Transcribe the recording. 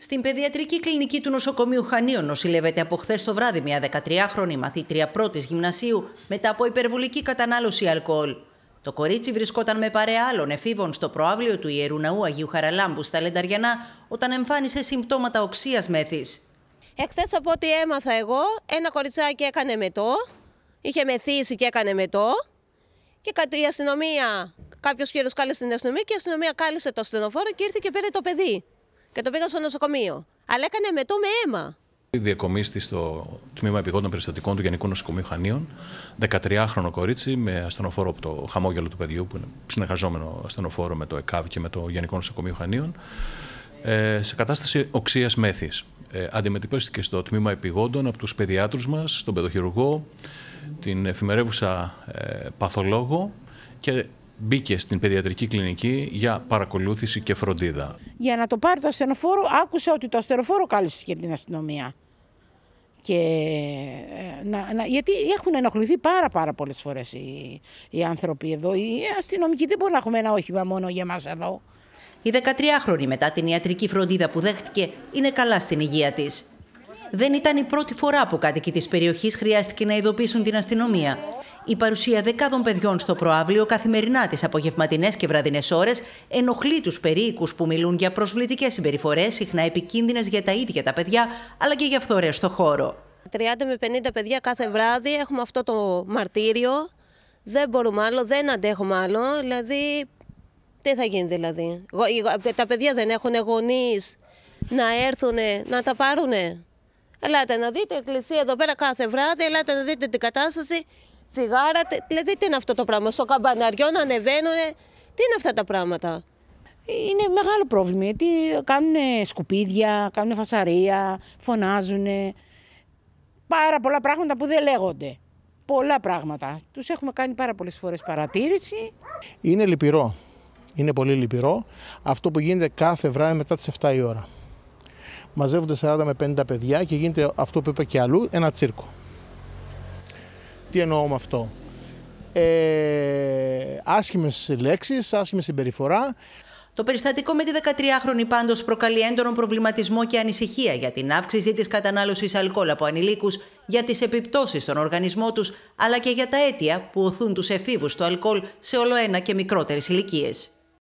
Στην παιδιατρική κλινική του νοσοκομείου Χανίων νοσηλεύεται από χθες το βράδυ μια 13χρονη μαθήτρια πρώτης γυμνασίου μετά από υπερβολική κατανάλωση αλκοόλ. Το κορίτσι βρισκόταν με παρέα άλλων εφήβων στο προάβλιο του Ιερού Ναού Αγίου Χαραλάμπου στα Λενταριανά όταν εμφάνισε συμπτώματα οξίας μέθης. Εχθές, από ό,τι έμαθα εγώ, ένα κοριτσάκι έκανε μετό, είχε μεθύσει και έκανε μετό και η αστυνομία, κάποιος κύριος κάλεσε την αστυνομία και η αστυνομία κάλεσε το στενοφόρο και ήρθε και πήρε το παιδί και το πήγαν στο νοσοκομείο. Αλλά έκανε μετό με αίμα. Διακομίστη στο τμήμα επιγόντων περιστατικών του Γενικού Νοσοκομείου Χανίων, 13χρονο κορίτσι με ασθενοφόρο από το χαμόγελο του παιδιού, που είναι συνεργαζόμενο ασθενοφόρο με το ΕΚΑΒ και με το Γενικό Νοσοκομείο Χανίων, ε, σε κατάσταση οξίας μέθης. Ε, αντιμετωπίστηκε στο τμήμα επιγόντων από τους παιδιάτρους μας, τον παιδοχειρουργό, την εφημερεύουσα ε, παθολόγο και μπήκε στην παιδιατρική κλινική για παρακολούθηση και φροντίδα. Για να το πάρει το ασθενοφόρο, άκουσα ότι το ασθενοφόρο κάλεσε και την αστυνομία. Και, ε, να, να, γιατί έχουν ενοχληθεί πάρα πάρα πολλές φορές οι, οι άνθρωποι εδώ. Οι αστυνομικοί δεν μπορούν να έχουμε ένα όχημα μόνο για μας εδώ. Η 13χρονη μετά την ιατρική φροντίδα που δέχτηκε είναι καλά στην υγεία της. Δεν ήταν η πρώτη φορά που κάτοικοι της περιοχής χρειάστηκε να ειδοποιήσουν την αστυνομία η παρουσία δεκάδων παιδιών στο προάβλιο καθημερινά τις απογευματινές και βραδινές ώρες ενοχλεί τους περίοικους που μιλούν για προσβλητικές συμπεριφορές, συχνά επικίνδυνες για τα ίδια τα παιδιά, αλλά και για φθορές στο χώρο. 30 με 50 παιδιά κάθε βράδυ έχουμε αυτό το μαρτύριο. Δεν μπορούμε άλλο, δεν αντέχουμε άλλο. Δηλαδή, τι θα γίνει δηλαδή. Τα παιδιά δεν έχουν γονείς να έρθουν να τα πάρουν. Ελάτε να δείτε εκκλησία εδώ πέρα κάθε βράδυ, ελάτε να δείτε την κατάσταση τσιγάρα. Δηλαδή τι είναι αυτό το πράγμα. Στο καμπαναριό να ανεβαίνουν. Τι είναι αυτά τα πράγματα. Είναι μεγάλο πρόβλημα γιατί κάνουν σκουπίδια, κάνουν φασαρία, φωνάζουν. Πάρα πολλά πράγματα που δεν λέγονται. Πολλά πράγματα. Τους έχουμε κάνει πάρα πολλές φορές παρατήρηση. Είναι λυπηρό. Είναι πολύ λυπηρό αυτό που γίνεται κάθε βράδυ μετά τις 7 η ώρα. Μαζεύονται 40 με 50 παιδιά και γίνεται αυτό που είπα και αλλού, ένα τσίρκο. Τι εννοώ με αυτό. Ε, άσχημες λέξεις, άσχημη συμπεριφορά. Το περιστατικό με τη 13χρονη πάντως προκαλεί έντονο προβληματισμό και ανησυχία για την αύξηση της κατανάλωσης αλκοόλ από ανηλίκους, για τις επιπτώσεις στον οργανισμό τους, αλλά και για τα αίτια που οθούν τους εφήβους στο αλκοόλ σε όλο ένα και μικρότερες ηλικίες.